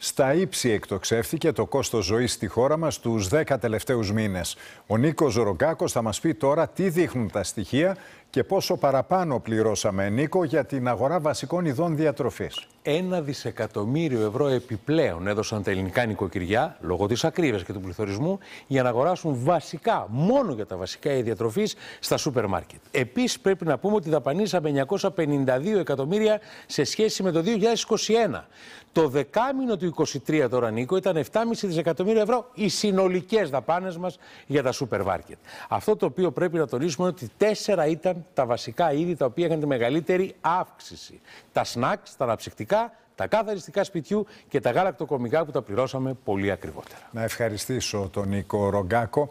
Στα ύψη εκτοξεύθηκε το κόστος ζωής στη χώρα μας τους 10 τελευταίους μήνες. Ο Νίκος Ζωρογκάκος θα μας πει τώρα τι δείχνουν τα στοιχεία και πόσο παραπάνω πληρώσαμε, Νίκο, για την αγορά βασικών ειδών διατροφής. Ένα δισεκατομμύριο ευρώ επιπλέον έδωσαν τα ελληνικά νοικοκυριά, λόγω της ακρίβειας και του πληθωρισμού, για να αγοράσουν βασικά, μόνο για τα βασικά είδη διατροφής στα σούπερ μάρκετ. Επίσης πρέπει να πούμε ότι δαπανίσαμε 952 εκατομμύρια σε σχέση με το 2021. Το δεκάμινο του 2023 τώρα, Νίκο, ήταν 7,5 δισεκατομμύρια ευρώ οι συνολικές δαπάνες μας για τα σούπερ μάρκετ. Αυτό το οποίο πρέπει να τονίσουμε είναι ότι τέσσερα ήταν τα βασικά είδη τα οποία είχαν τη μεγαλύτερη αύξηση. Τα σνακ, τα αναψυκτικά, τα καθαριστικά σπιτιού και τα γάλακτοκομικά που τα πληρώσαμε πολύ ακριβότερα. Να ευχαριστήσω τον Νίκο Ρογκάκο.